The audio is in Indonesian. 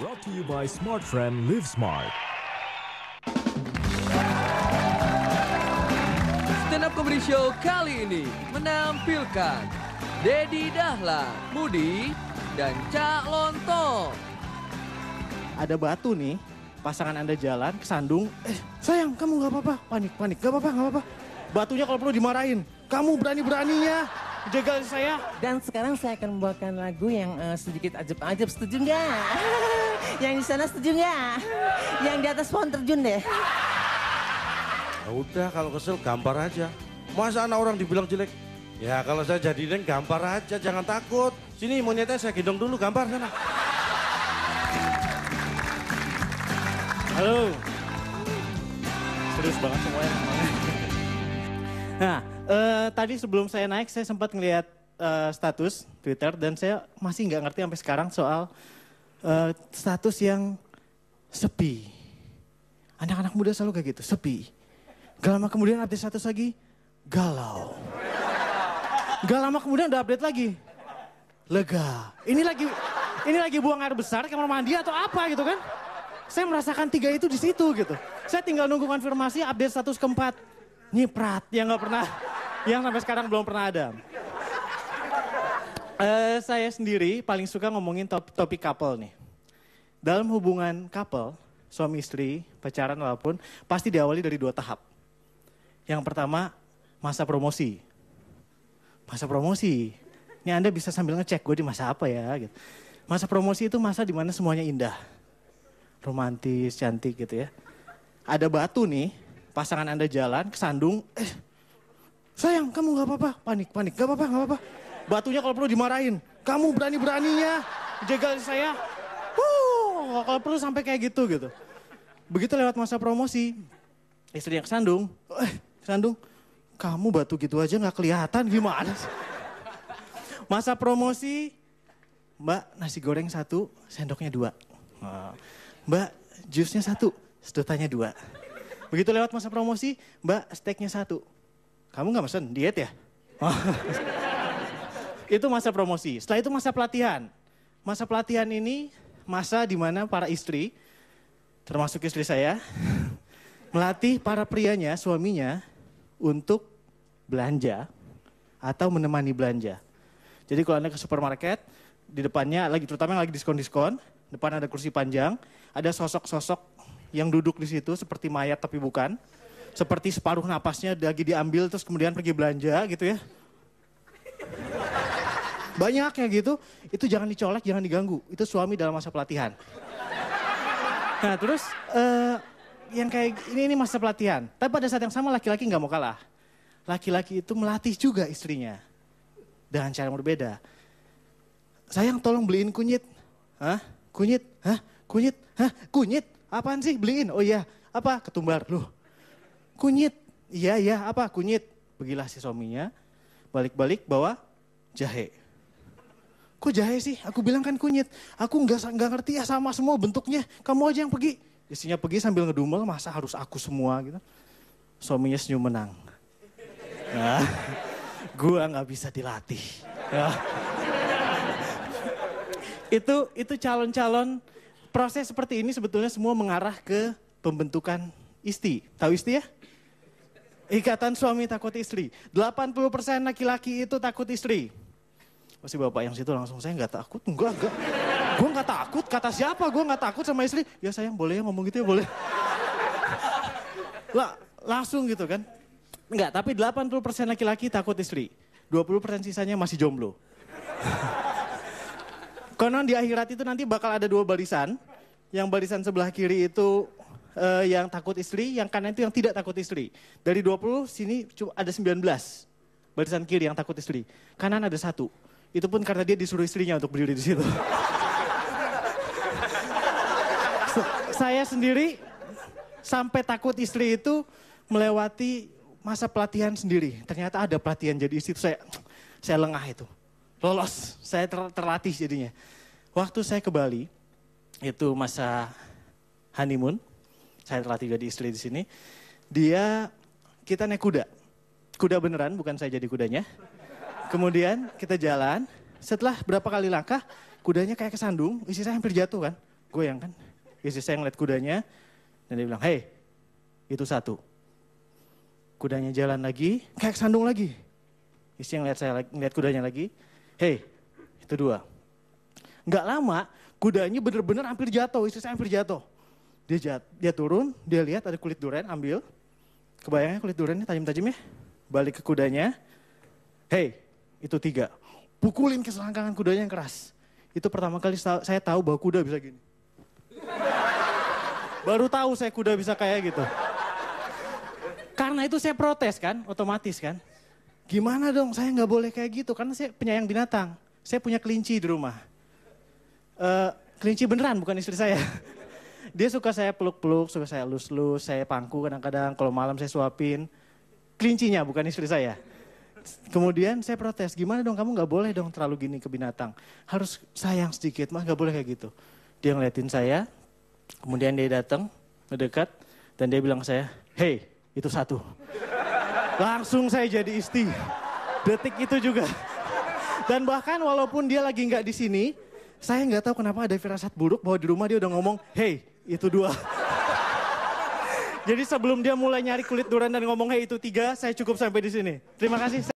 Brought to you by Smart Friend Live Smart. Stand Up Comedy Show kali ini menampilkan Dedi Dahlan, Mudi, dan Cak Lontong. Ada batu nih, pasangan Anda jalan, kesandung. Eh, sayang, kamu nggak apa-apa. Panik, panik. Nggak apa-apa, nggak apa-apa. Batunya kalau perlu dimarahin. Kamu berani-beraninya jaga saya. Dan sekarang saya akan membawakan lagu yang uh, sedikit ajaib-ajaib, Setuju nggak? Yang di sana setuju nggak? Yang di atas pohon terjun deh. Ya udah kalau kesel gambar aja. Masa anak orang dibilang jelek? Ya kalau saya jadi neng gampar aja, jangan takut. Sini monyetnya saya gendong dulu, gambar sana. Halo. Serius banget semuanya. Nah, uh, tadi sebelum saya naik saya sempat ngeliat uh, eh, status Twitter dan saya masih nggak ngerti sampai sekarang soal uh, status yang sepi. Anak-anak muda selalu kayak gitu, sepi. Gak lama kemudian update status lagi, galau. Gak lama kemudian udah update lagi, lega. Ini lagi ini lagi buang air besar kamar mandi atau apa gitu kan? Saya merasakan tiga itu di situ gitu. Saya tinggal nunggu konfirmasi update status keempat. Nyiprat yang gak pernah, yang sampai sekarang belum pernah ada. Uh, saya sendiri paling suka ngomongin top, topik couple nih. Dalam hubungan couple, suami istri, pacaran walaupun, pasti diawali dari dua tahap. Yang pertama, masa promosi. Masa promosi. Ini Anda bisa sambil ngecek gue di masa apa ya. Gitu. Masa promosi itu masa dimana semuanya indah. Romantis, cantik gitu ya. Ada batu nih, pasangan Anda jalan, kesandung. Eh, sayang kamu gak apa-apa, panik, panik, gak apa-apa, gak apa-apa Batunya kalau perlu dimarahin. Kamu berani-beraninya jegal saya. Huh, kalau perlu sampai kayak gitu gitu. Begitu lewat masa promosi, istri yang kesandung, eh, kesandung, kamu batu gitu aja nggak kelihatan gimana sih? Masa promosi, mbak nasi goreng satu, sendoknya dua. Nah, mbak jusnya satu, sedotannya dua. Begitu lewat masa promosi, mbak steaknya satu. Kamu nggak mesen diet ya? itu masa promosi. Setelah itu masa pelatihan. Masa pelatihan ini masa di mana para istri, termasuk istri saya, melatih para prianya, suaminya, untuk belanja atau menemani belanja. Jadi kalau Anda ke supermarket, di depannya lagi terutama yang lagi diskon-diskon, depan ada kursi panjang, ada sosok-sosok yang duduk di situ seperti mayat tapi bukan, seperti separuh napasnya lagi diambil terus kemudian pergi belanja gitu ya banyaknya gitu, itu jangan dicolek, jangan diganggu. Itu suami dalam masa pelatihan. Nah terus uh, yang kayak ini ini masa pelatihan. Tapi pada saat yang sama laki-laki nggak mau kalah. Laki-laki itu melatih juga istrinya dengan cara yang berbeda. Sayang tolong beliin kunyit. Hah? Kunyit? Hah? Kunyit? Hah? Kunyit? Apaan sih beliin? Oh iya. Apa? Ketumbar. Loh. Kunyit. Iya, iya. Apa? Kunyit. Begilah si suaminya. Balik-balik bawa jahe kok jahe sih? Aku bilang kan kunyit. Aku nggak nggak ngerti ya sama semua bentuknya. Kamu aja yang pergi. Istrinya pergi sambil ngedumel, masa harus aku semua gitu. Suaminya senyum menang. Nah, gua nggak bisa dilatih. Nah. Itu itu calon-calon proses seperti ini sebetulnya semua mengarah ke pembentukan isti. Tahu isti ya? Ikatan suami takut istri. 80% laki-laki itu takut istri. Pasti bapak yang situ langsung, saya nggak takut, enggak, enggak. Gue nggak takut, kata siapa? Gue nggak takut sama istri. Ya sayang, boleh ya ngomong gitu ya, boleh. Lah, langsung gitu kan. Enggak, tapi 80% laki-laki takut istri. 20% sisanya masih jomblo. Konon di akhirat itu nanti bakal ada dua barisan. Yang barisan sebelah kiri itu uh, yang takut istri, yang kanan itu yang tidak takut istri. Dari 20 sini ada 19 barisan kiri yang takut istri. Kanan ada satu. Itu pun karena dia disuruh istrinya untuk berdiri di situ. saya sendiri sampai takut istri itu melewati masa pelatihan sendiri. Ternyata ada pelatihan jadi istri itu saya saya lengah itu. Lolos, saya ter, terlatih jadinya. Waktu saya ke Bali itu masa honeymoon, saya terlatih jadi istri di sini. Dia kita naik kuda. Kuda beneran, bukan saya jadi kudanya. Kemudian kita jalan. Setelah berapa kali langkah, kudanya kayak kesandung. Istri saya hampir jatuh kan. Gue yang kan. Istri saya ngeliat kudanya. Dan dia bilang, hei, itu satu. Kudanya jalan lagi, kayak kesandung lagi. Istri ngeliat, saya, ngeliat kudanya lagi. Hei, itu dua. Nggak lama, kudanya bener-bener hampir jatuh. Istri saya hampir jatuh. Dia, jat, dia turun, dia lihat ada kulit durian, ambil. Kebayangnya kulit duriannya tajam-tajam ya. Balik ke kudanya. Hei, itu tiga. Pukulin ke selangkangan kudanya yang keras. Itu pertama kali saya tahu bahwa kuda bisa gini. Baru tahu saya kuda bisa kayak gitu. Karena itu saya protes kan, otomatis kan. Gimana dong, saya nggak boleh kayak gitu karena saya penyayang binatang. Saya punya kelinci di rumah. Uh, kelinci beneran bukan istri saya. Dia suka saya peluk-peluk, suka saya lus-lus, saya pangku kadang-kadang. Kalau malam saya suapin. Kelincinya bukan istri saya. Kemudian saya protes, gimana dong kamu nggak boleh dong terlalu gini ke binatang. Harus sayang sedikit, mah nggak boleh kayak gitu. Dia ngeliatin saya, kemudian dia datang, mendekat, dan dia bilang saya, hey, itu satu. Langsung saya jadi isti. Detik itu juga. Dan bahkan walaupun dia lagi nggak di sini, saya nggak tahu kenapa ada firasat buruk bahwa di rumah dia udah ngomong, hey, itu dua. Jadi sebelum dia mulai nyari kulit duran dan ngomong hey itu tiga, saya cukup sampai di sini. Terima kasih.